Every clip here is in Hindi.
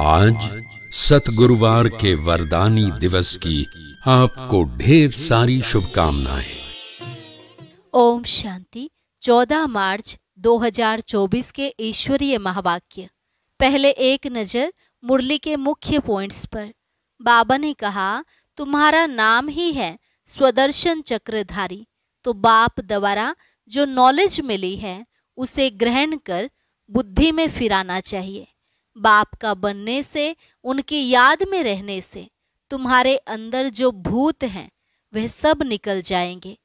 आज सतगुरुवार के वरदानी दिवस की आपको ढेर सारी शुभकामनाएं ओम शांति 14 मार्च 2024 के ईश्वरीय महावाक्य पहले एक नज़र मुरली के मुख्य पॉइंट्स पर बाबा ने कहा तुम्हारा नाम ही है स्वदर्शन चक्रधारी तो बाप द्वारा जो नॉलेज मिली है उसे ग्रहण कर बुद्धि में फिराना चाहिए बाप का बनने से उनकी याद में रहने से तुम्हारे अंदर जो भूत हैं वह सब निकल जाएंगे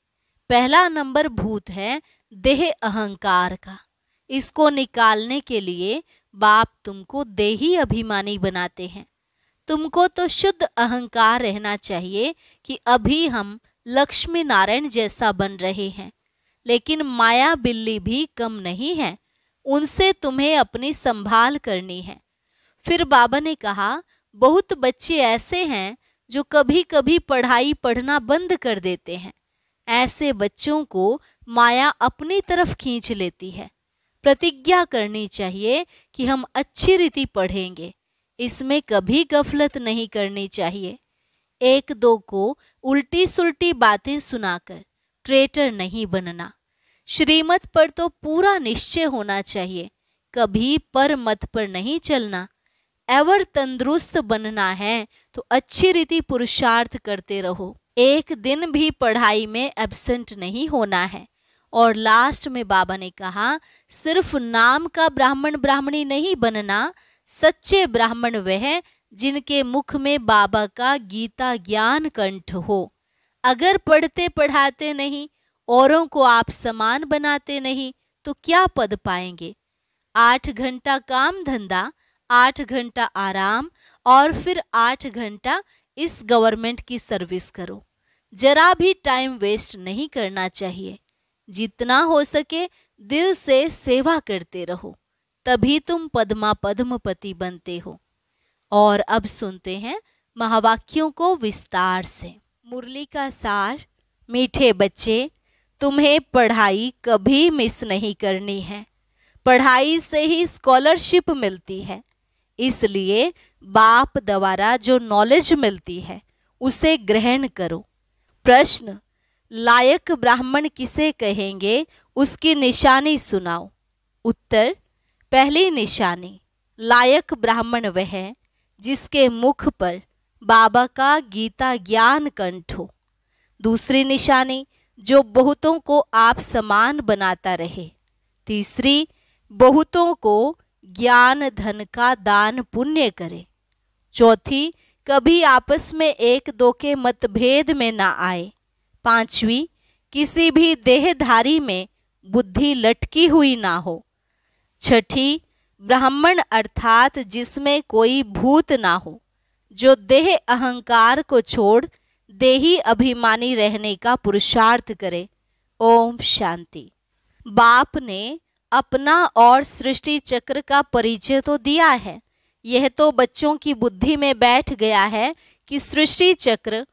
पहला नंबर भूत है देह अहंकार का इसको निकालने के लिए बाप तुमको देही अभिमानी बनाते हैं तुमको तो शुद्ध अहंकार रहना चाहिए कि अभी हम लक्ष्मी नारायण जैसा बन रहे हैं लेकिन माया बिल्ली भी कम नहीं है उनसे तुम्हें अपनी संभाल करनी है फिर बाबा ने कहा बहुत बच्चे ऐसे हैं जो कभी कभी पढ़ाई पढ़ना बंद कर देते हैं ऐसे बच्चों को माया अपनी तरफ खींच लेती है प्रतिज्ञा करनी चाहिए कि हम अच्छी रीति पढ़ेंगे इसमें कभी गफलत नहीं करनी चाहिए एक दो को उल्टी सुलटी बातें सुनाकर ट्रेटर नहीं बनना श्रीमत पर तो पूरा निश्चय होना चाहिए कभी पर मत पर नहीं चलना एवर तंदुरुस्त बनना है तो अच्छी रीति पुरुषार्थ करते रहो एक दिन भी पढ़ाई में एबसेंट नहीं होना है और लास्ट में बाबा ने कहा सिर्फ नाम का ब्राह्मण ब्राह्मणी नहीं बनना सच्चे ब्राह्मण वह जिनके मुख में बाबा का गीता ज्ञान कंठ हो अगर पढ़ते पढ़ाते नहीं औरों को आप समान बनाते नहीं तो क्या पद पाएंगे आठ घंटा काम धंधा आठ घंटा आराम और फिर आठ घंटा इस गवर्नमेंट की सर्विस करो जरा भी टाइम वेस्ट नहीं करना चाहिए जितना हो सके दिल से सेवा करते रहो तभी तुम पद्मा पद्मपति बनते हो और अब सुनते हैं महावाक्यों को विस्तार से मुरली का सार मीठे बच्चे तुम्हें पढ़ाई कभी मिस नहीं करनी है पढ़ाई से ही स्कॉलरशिप मिलती है इसलिए बाप द्वारा जो नॉलेज मिलती है उसे ग्रहण करो प्रश्न लायक ब्राह्मण किसे कहेंगे उसकी निशानी सुनाओ उत्तर पहली निशानी लायक ब्राह्मण वह जिसके मुख पर बाबा का गीता ज्ञान कंठ हो दूसरी निशानी जो बहुतों को आप समान बनाता रहे तीसरी बहुतों को ज्ञान धन का दान पुण्य करे चौथी कभी आपस में एक दो के मतभेद में ना आए पांचवी किसी भी देहधारी में बुद्धि लटकी हुई ना हो छठी ब्राह्मण अर्थात जिसमें कोई भूत ना हो जो देह अहंकार को छोड़ देही अभिमानी रहने का पुरुषार्थ करें ओम शांति बाप ने अपना और सृष्टि चक्र का परिचय तो दिया है यह तो बच्चों की बुद्धि में बैठ गया है कि सृष्टि चक्र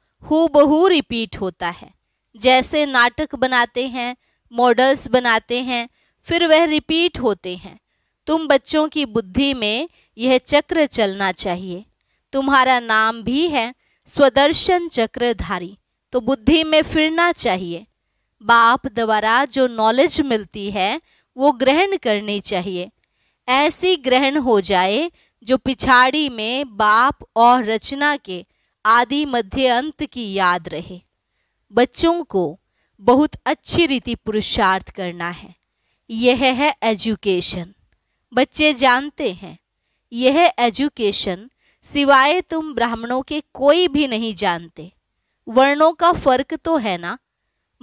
बहू रिपीट होता है जैसे नाटक बनाते हैं मॉडल्स बनाते हैं फिर वह रिपीट होते हैं तुम बच्चों की बुद्धि में यह चक्र चलना चाहिए तुम्हारा नाम भी है स्वदर्शन चक्रधारी तो बुद्धि में फिरना चाहिए बाप द्वारा जो नॉलेज मिलती है वो ग्रहण करनी चाहिए ऐसी ग्रहण हो जाए जो पिछाड़ी में बाप और रचना के आदि मध्य अंत की याद रहे बच्चों को बहुत अच्छी रीति पुरुषार्थ करना है यह है एजुकेशन बच्चे जानते हैं यह एजुकेशन सिवाय तुम ब्राह्मणों के कोई भी नहीं जानते वर्णों का फर्क तो है ना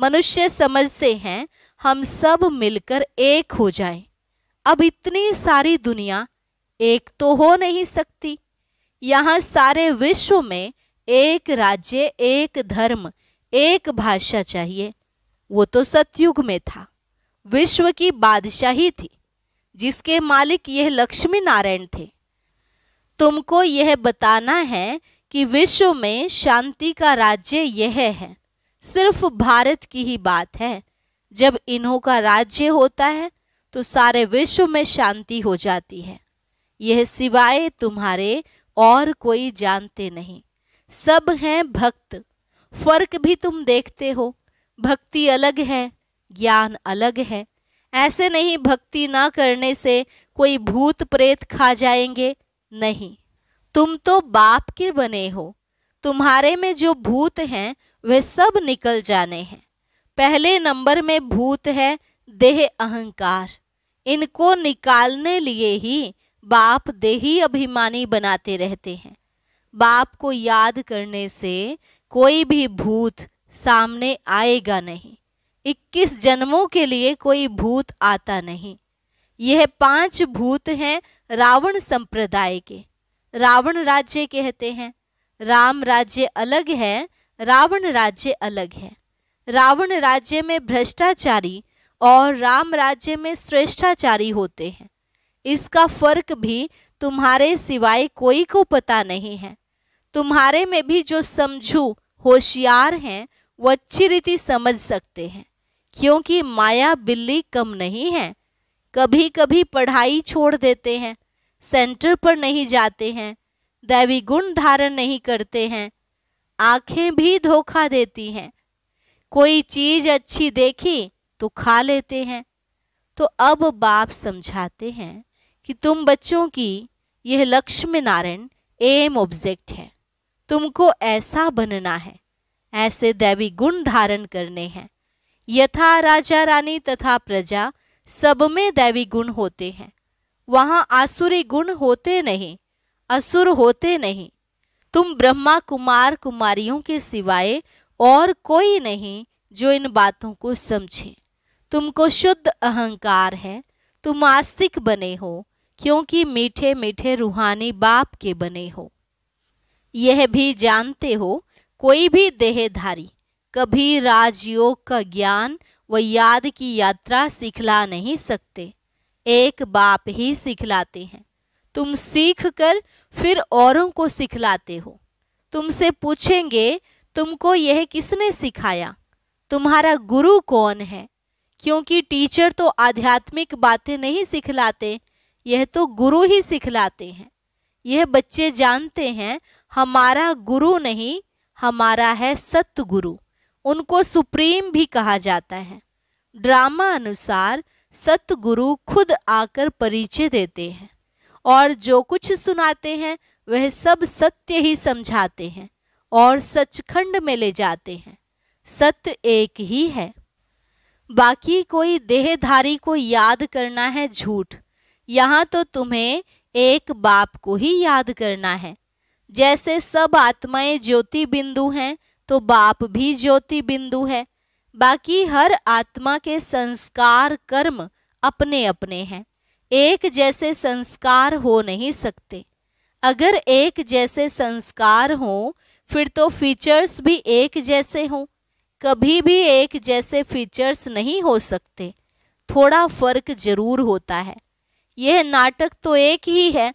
मनुष्य समझते हैं हम सब मिलकर एक हो जाए अब इतनी सारी दुनिया एक तो हो नहीं सकती यहाँ सारे विश्व में एक राज्य एक धर्म एक भाषा चाहिए वो तो सतयुग में था विश्व की बादशाही थी जिसके मालिक यह लक्ष्मी नारायण थे तुमको यह बताना है कि विश्व में शांति का राज्य यह है सिर्फ भारत की ही बात है जब इन्हों का राज्य होता है तो सारे विश्व में शांति हो जाती है यह सिवाय तुम्हारे और कोई जानते नहीं सब हैं भक्त फर्क भी तुम देखते हो भक्ति अलग है ज्ञान अलग है ऐसे नहीं भक्ति ना करने से कोई भूत प्रेत खा जाएंगे नहीं तुम तो बाप के बने हो तुम्हारे में जो भूत हैं वे सब निकल जाने हैं पहले नंबर में भूत है देह अहंकार इनको निकालने लिए ही बाप देही अभिमानी बनाते रहते हैं बाप को याद करने से कोई भी भूत सामने आएगा नहीं इक्कीस जन्मों के लिए कोई भूत आता नहीं यह पांच भूत हैं रावण संप्रदाय के रावण राज्य कहते हैं राम राज्य अलग है रावण राज्य अलग है रावण राज्य में भ्रष्टाचारी और राम राज्य में श्रेष्ठाचारी होते हैं इसका फर्क भी तुम्हारे सिवाय कोई को पता नहीं है तुम्हारे में भी जो समझू होशियार हैं वो अच्छी रीति समझ सकते हैं क्योंकि माया बिल्ली कम नहीं है कभी कभी पढ़ाई छोड़ देते हैं सेंटर पर नहीं जाते हैं दैवी गुण धारण नहीं करते हैं आंखें भी धोखा देती हैं कोई चीज अच्छी देखी तो खा लेते हैं तो अब बाप समझाते हैं कि तुम बच्चों की यह लक्ष्मी नारायण एम ऑब्जेक्ट है तुमको ऐसा बनना है ऐसे दैवी गुण धारण करने हैं यथा राजा रानी तथा प्रजा सब में दैवी गुण होते हैं वहां आसुरी गुण होते नहीं असुर होते नहीं तुम ब्रह्मा कुमार कुमारियों के सिवाय और कोई नहीं जो इन बातों को समझे तुमको शुद्ध अहंकार है तुम आस्तिक बने हो क्योंकि मीठे मीठे रूहानी बाप के बने हो यह भी जानते हो कोई भी देहधारी कभी राजयोग का ज्ञान वह याद की यात्रा सिखला नहीं सकते एक बाप ही सिखलाते हैं तुम सीख कर फिर औरों को सिखलाते हो तुमसे पूछेंगे तुमको यह किसने सिखाया तुम्हारा गुरु कौन है क्योंकि टीचर तो आध्यात्मिक बातें नहीं सिखलाते यह तो गुरु ही सिखलाते हैं यह बच्चे जानते हैं हमारा गुरु नहीं हमारा है सत्य गुरु उनको सुप्रीम भी कहा जाता है ड्रामा अनुसार सतगुरु खुद आकर परिचय देते हैं और जो कुछ सुनाते हैं वह सब सत्य ही समझाते हैं और सचखंड में ले जाते हैं सत्य एक ही है बाकी कोई देहधारी को याद करना है झूठ यहाँ तो तुम्हें एक बाप को ही याद करना है जैसे सब आत्माएं ज्योति बिंदु हैं तो बाप भी ज्योति बिंदु है बाकी हर आत्मा के संस्कार कर्म अपने अपने हैं एक जैसे संस्कार हो नहीं सकते अगर एक जैसे संस्कार हो फिर तो फीचर्स भी एक जैसे हों कभी भी एक जैसे फीचर्स नहीं हो सकते थोड़ा फर्क जरूर होता है यह नाटक तो एक ही है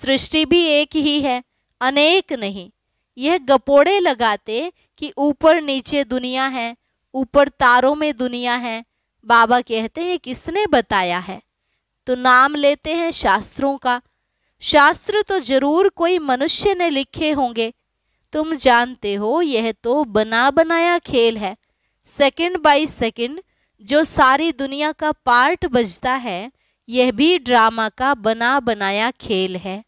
सृष्टि भी एक ही है अनेक नहीं यह गपोड़े लगाते कि ऊपर नीचे दुनिया है ऊपर तारों में दुनिया है बाबा कहते हैं किसने बताया है तो नाम लेते हैं शास्त्रों का शास्त्र तो जरूर कोई मनुष्य ने लिखे होंगे तुम जानते हो यह तो बना बनाया खेल है सेकंड बाय सेकंड जो सारी दुनिया का पार्ट बजता है यह भी ड्रामा का बना बनाया खेल है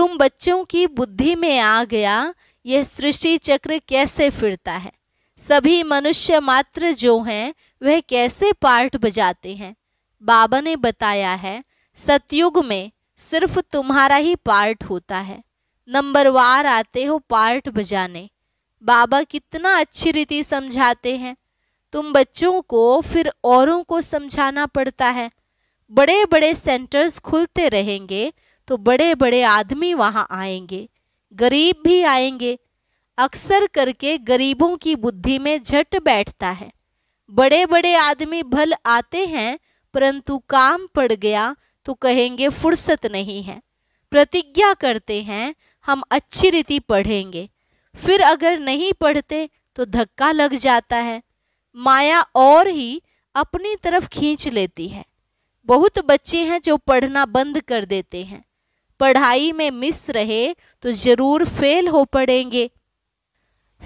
तुम बच्चों की बुद्धि में आ गया यह सृष्टि चक्र कैसे फिरता है सभी मनुष्य मात्र जो हैं वह कैसे पार्ट बजाते हैं बाबा ने बताया है सतयुग में सिर्फ तुम्हारा ही पार्ट होता है नंबर वार आते हो पार्ट बजाने बाबा कितना अच्छी रीति समझाते हैं तुम बच्चों को फिर औरों को समझाना पड़ता है बड़े बड़े सेंटर्स खुलते रहेंगे तो बड़े बड़े आदमी वहाँ आएंगे गरीब भी आएंगे अक्सर करके गरीबों की बुद्धि में झट बैठता है बड़े बड़े आदमी भल आते हैं परंतु काम पड़ गया तो कहेंगे फुर्सत नहीं है प्रतिज्ञा करते हैं हम अच्छी रीति पढ़ेंगे फिर अगर नहीं पढ़ते तो धक्का लग जाता है माया और ही अपनी तरफ खींच लेती है बहुत बच्चे हैं जो पढ़ना बंद कर देते हैं पढ़ाई में मिस रहे तो ज़रूर फेल हो पड़ेंगे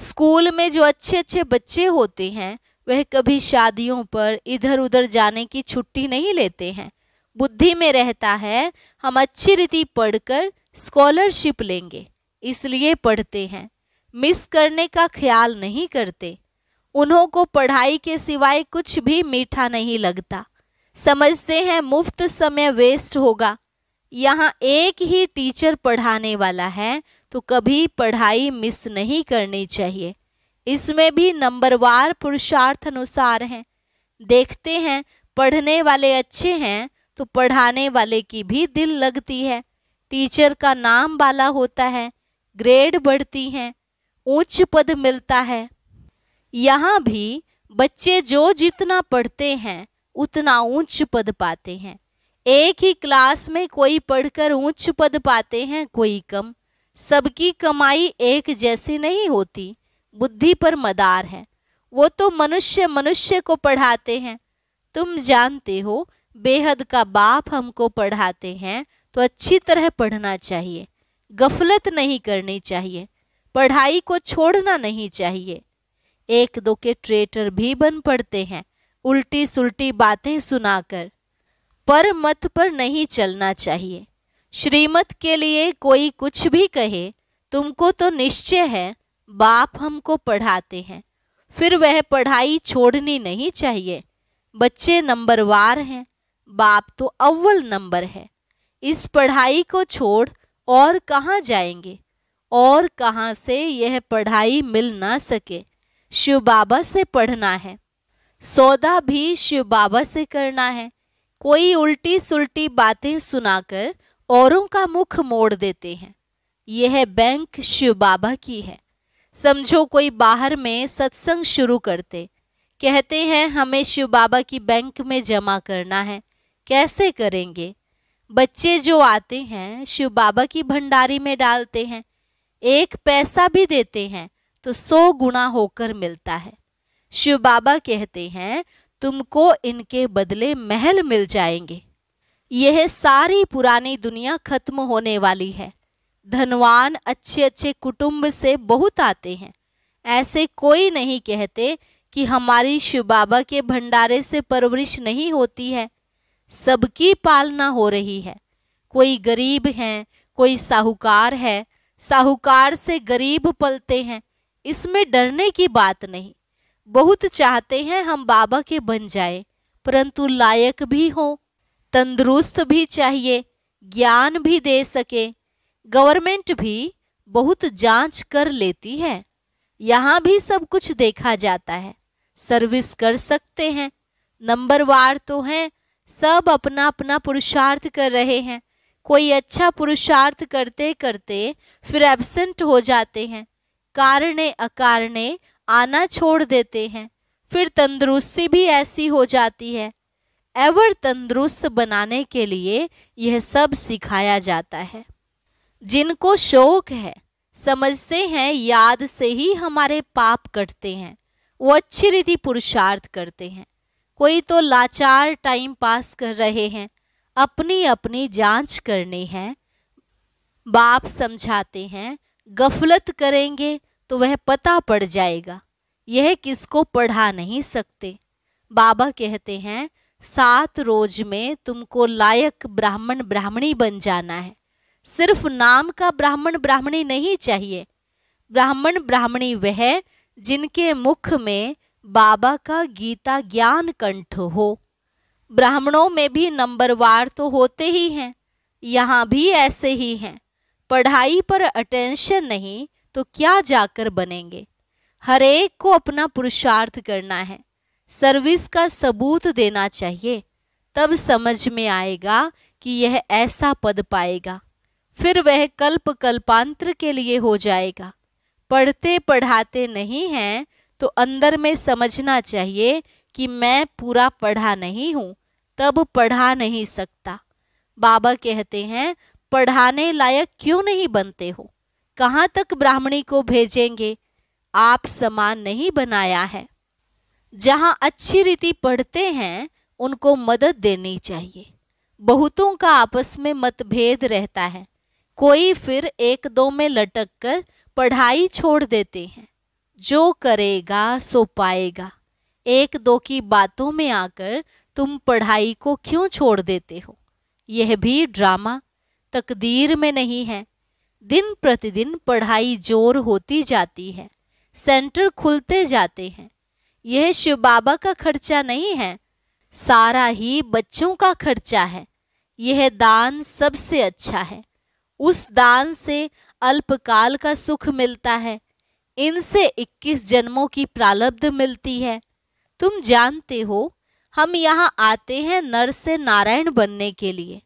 स्कूल में जो अच्छे अच्छे बच्चे होते हैं वह कभी शादियों पर इधर उधर जाने की छुट्टी नहीं लेते हैं बुद्धि में रहता है हम अच्छी रीति पढ़कर स्कॉलरशिप लेंगे इसलिए पढ़ते हैं मिस करने का ख्याल नहीं करते उन्हों को पढ़ाई के सिवाय कुछ भी मीठा नहीं लगता समझते हैं मुफ्त समय वेस्ट होगा यहाँ एक ही टीचर पढ़ाने वाला है तो कभी पढ़ाई मिस नहीं करनी चाहिए इसमें भी नंबरवार पुरुषार्थ अनुसार हैं देखते हैं पढ़ने वाले अच्छे हैं तो पढ़ाने वाले की भी दिल लगती है टीचर का नाम वाला होता है ग्रेड बढ़ती हैं उच्च पद मिलता है यहाँ भी बच्चे जो जितना पढ़ते हैं उतना उच्च पद पाते हैं एक ही क्लास में कोई पढ़कर उच्च पद पाते हैं कोई कम सबकी कमाई एक जैसी नहीं होती बुद्धि पर मदार है वो तो मनुष्य मनुष्य को पढ़ाते हैं तुम जानते हो बेहद का बाप हमको पढ़ाते हैं तो अच्छी तरह पढ़ना चाहिए गफलत नहीं करनी चाहिए पढ़ाई को छोड़ना नहीं चाहिए एक दो के ट्रेटर भी बन पड़ते हैं उल्टी सुलटी बातें सुनाकर पर मत पर नहीं चलना चाहिए श्रीमत के लिए कोई कुछ भी कहे तुमको तो निश्चय है बाप हमको पढ़ाते हैं फिर वह पढ़ाई छोड़नी नहीं चाहिए बच्चे नंबरवार हैं बाप तो अव्वल नंबर है इस पढ़ाई को छोड़ और कहाँ जाएंगे और कहाँ से यह पढ़ाई मिल ना सके शिव बाबा से पढ़ना है सौदा भी शिव बाबा से करना है कोई उल्टी सुलटी बातें सुनाकर औरों का मुख मोड़ देते हैं यह बैंक शिव बाबा की है समझो कोई बाहर में सत्संग शुरू करते कहते हैं हमें शिव बाबा की बैंक में जमा करना है कैसे करेंगे बच्चे जो आते हैं शिव बाबा की भंडारी में डालते हैं एक पैसा भी देते हैं तो सौ गुना होकर मिलता है शिव बाबा कहते हैं तुमको इनके बदले महल मिल जाएंगे यह सारी पुरानी दुनिया खत्म होने वाली है धनवान अच्छे अच्छे कुटुंब से बहुत आते हैं ऐसे कोई नहीं कहते कि हमारी शिव बाबा के भंडारे से परवरिश नहीं होती है सबकी पालना हो रही है कोई गरीब है कोई साहूकार है साहूकार से गरीब पलते हैं इसमें डरने की बात नहीं बहुत चाहते हैं हम बाबा के बन जाए परंतु लायक भी हों तंदुरुस्त भी चाहिए ज्ञान भी दे सके गवर्नमेंट भी बहुत जांच कर लेती है यहाँ भी सब कुछ देखा जाता है सर्विस कर सकते हैं नंबर वार तो हैं सब अपना अपना पुरुषार्थ कर रहे हैं कोई अच्छा पुरुषार्थ करते करते फिर एबसेंट हो जाते हैं कारणे अकारणे आना छोड़ देते हैं फिर तंदुरुस्ती भी ऐसी हो जाती है एवर तंदुरुस्त बनाने के लिए यह सब सिखाया जाता है जिनको शौक है समझते हैं याद से ही हमारे पाप कटते हैं वो अच्छी रीति पुरुषार्थ करते हैं कोई तो लाचार टाइम पास कर रहे हैं अपनी अपनी जांच करनी है बाप समझाते हैं गफलत करेंगे तो वह पता पड़ जाएगा यह किसको पढ़ा नहीं सकते बाबा कहते हैं सात रोज में तुमको लायक ब्राह्मण ब्राह्मणी बन जाना है सिर्फ नाम का ब्राह्मण ब्राह्मणी नहीं चाहिए ब्राह्मण ब्राह्मणी वह जिनके मुख में बाबा का गीता ज्ञान कंठ हो ब्राह्मणों में भी नंबरवार तो होते ही हैं यहाँ भी ऐसे ही हैं पढ़ाई पर अटेंशन नहीं तो क्या जाकर बनेंगे हर एक को अपना पुरुषार्थ करना है सर्विस का सबूत देना चाहिए तब समझ में आएगा कि यह ऐसा पद पाएगा फिर वह कल्प कल्पांतर के लिए हो जाएगा पढ़ते पढ़ाते नहीं हैं तो अंदर में समझना चाहिए कि मैं पूरा पढ़ा नहीं हूँ तब पढ़ा नहीं सकता बाबा कहते हैं पढ़ाने लायक क्यों नहीं बनते हो कहाँ तक ब्राह्मणी को भेजेंगे आप समान नहीं बनाया है जहाँ अच्छी रीति पढ़ते हैं उनको मदद देनी चाहिए बहुतों का आपस में मतभेद रहता है कोई फिर एक दो में लटक कर पढ़ाई छोड़ देते हैं जो करेगा सो पाएगा एक दो की बातों में आकर तुम पढ़ाई को क्यों छोड़ देते हो यह भी ड्रामा तकदीर में नहीं है दिन प्रतिदिन पढ़ाई जोर होती जाती है सेंटर खुलते जाते हैं यह शिव बाबा का खर्चा नहीं है सारा ही बच्चों का खर्चा है यह दान सबसे अच्छा है उस दान से अल्पकाल का सुख मिलता है इनसे 21 जन्मों की प्रालब्ध मिलती है तुम जानते हो हम यहाँ आते हैं नर से नारायण बनने के लिए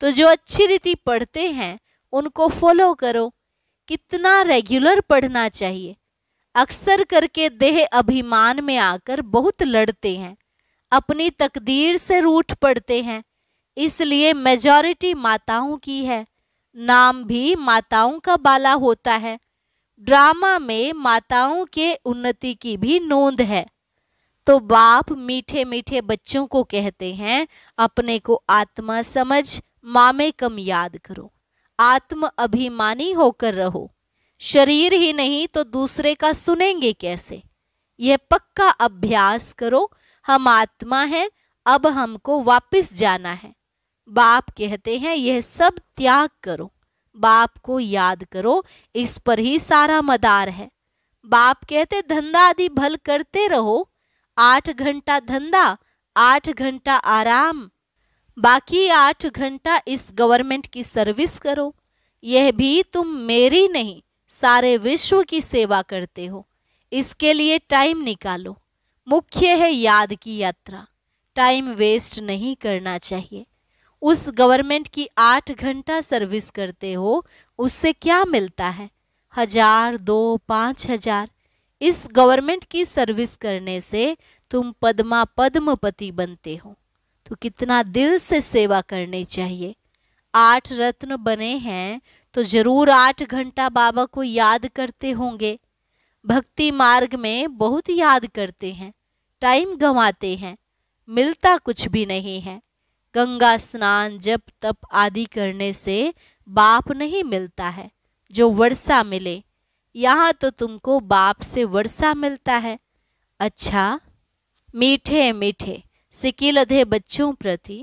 तो जो अच्छी रीति पढ़ते हैं उनको फॉलो करो कितना रेगुलर पढ़ना चाहिए अक्सर करके देह अभिमान में आकर बहुत लड़ते हैं अपनी तकदीर से रूठ पड़ते हैं इसलिए मेजॉरिटी माताओं की है नाम भी माताओं का बाला होता है ड्रामा में माताओं के उन्नति की भी नोंद है तो बाप मीठे मीठे बच्चों को कहते हैं अपने को आत्मा समझ मामे कम याद करो आत्म अभिमानी होकर रहो शरीर ही नहीं तो दूसरे का सुनेंगे कैसे यह पक्का अभ्यास करो हम आत्मा हैं अब हमको वापस जाना है बाप कहते हैं यह सब त्याग करो बाप को याद करो इस पर ही सारा मदार है बाप कहते धंधा आदि भल करते रहो आठ घंटा धंधा आठ घंटा आराम बाकी आठ घंटा इस गवर्नमेंट की सर्विस करो यह भी तुम मेरी नहीं सारे विश्व की सेवा करते हो इसके लिए टाइम निकालो मुख्य है याद की यात्रा टाइम वेस्ट नहीं करना चाहिए उस गवर्नमेंट की आठ घंटा सर्विस करते हो उससे क्या मिलता है हजार दो पाँच हजार इस गवर्नमेंट की सर्विस करने से तुम पद्मा पद्मपति बनते हो तो कितना दिल से सेवा करनी चाहिए आठ रत्न बने हैं तो ज़रूर आठ घंटा बाबा को याद करते होंगे भक्ति मार्ग में बहुत याद करते हैं टाइम गंवाते हैं मिलता कुछ भी नहीं है गंगा स्नान जप तप आदि करने से बाप नहीं मिलता है जो वर्षा मिले यहाँ तो तुमको बाप से वर्षा मिलता है अच्छा मीठे मीठे सिकिल अधे बच्चों प्रति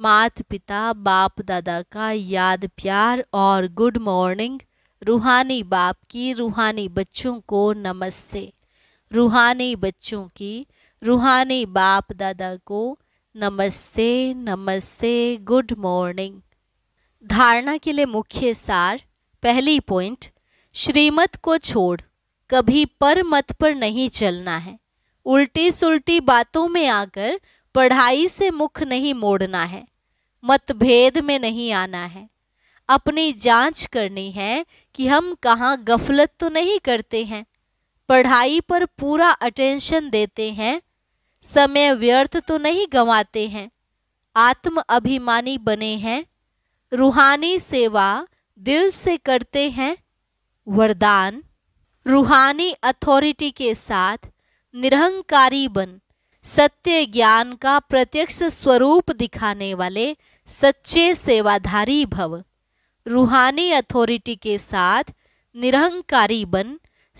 मात पिता बाप दादा का याद प्यार और गुड मॉर्निंग रूहानी बाप की रूहानी बच्चों को नमस्ते रूहानी बच्चों की रूहानी बाप दादा को नमस्ते नमस्ते गुड मॉर्निंग धारणा के लिए मुख्य सार पहली पॉइंट श्रीमत को छोड़ कभी पर मत पर नहीं चलना है उल्टी सुलटी बातों में आकर पढ़ाई से मुख नहीं मोड़ना है मतभेद में नहीं आना है अपनी जांच करनी है कि हम कहाँ गफलत तो नहीं करते हैं पढ़ाई पर पूरा अटेंशन देते हैं समय व्यर्थ तो नहीं गंवाते हैं आत्म अभिमानी बने हैं रूहानी सेवा दिल से करते हैं वरदान रूहानी अथॉरिटी के साथ निरहंकारी बन सत्य ज्ञान का प्रत्यक्ष स्वरूप दिखाने वाले सच्चे सेवाधारी भव रूहानी अथॉरिटी के साथ निरहंकारी बन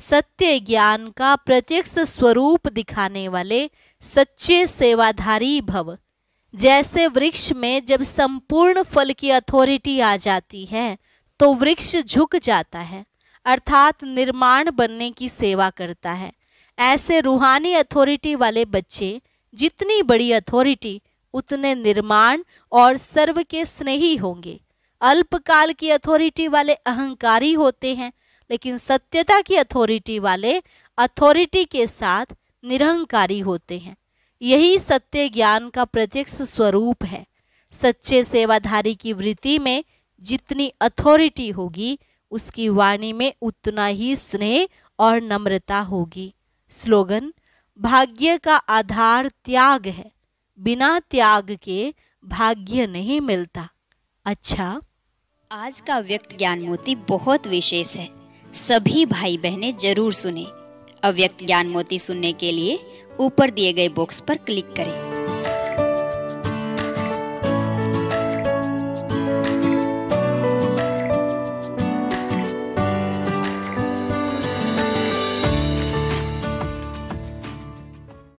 सत्य ज्ञान का प्रत्यक्ष स्वरूप दिखाने वाले सच्चे सेवाधारी भव जैसे वृक्ष में जब संपूर्ण फल की अथॉरिटी आ जाती है तो वृक्ष झुक जाता है अर्थात निर्माण बनने की सेवा करता है ऐसे रूहानी अथॉरिटी वाले बच्चे जितनी बड़ी अथॉरिटी उतने निर्माण और सर्व के स्नेही होंगे अल्पकाल की अथॉरिटी वाले अहंकारी होते हैं लेकिन सत्यता की अथॉरिटी वाले अथॉरिटी के साथ निरहंकारी होते हैं यही सत्य ज्ञान का प्रत्यक्ष स्वरूप है सच्चे सेवाधारी की वृत्ति में जितनी अथॉरिटी होगी उसकी वाणी में उतना ही स्नेह और नम्रता होगी स्लोगन भाग्य का आधार त्याग है बिना त्याग के भाग्य नहीं मिलता अच्छा आज का व्यक्त ज्ञान मोती बहुत विशेष है सभी भाई बहनें जरूर सुने अव्यक्त ज्ञान मोती सुनने के लिए ऊपर दिए गए बॉक्स पर क्लिक करें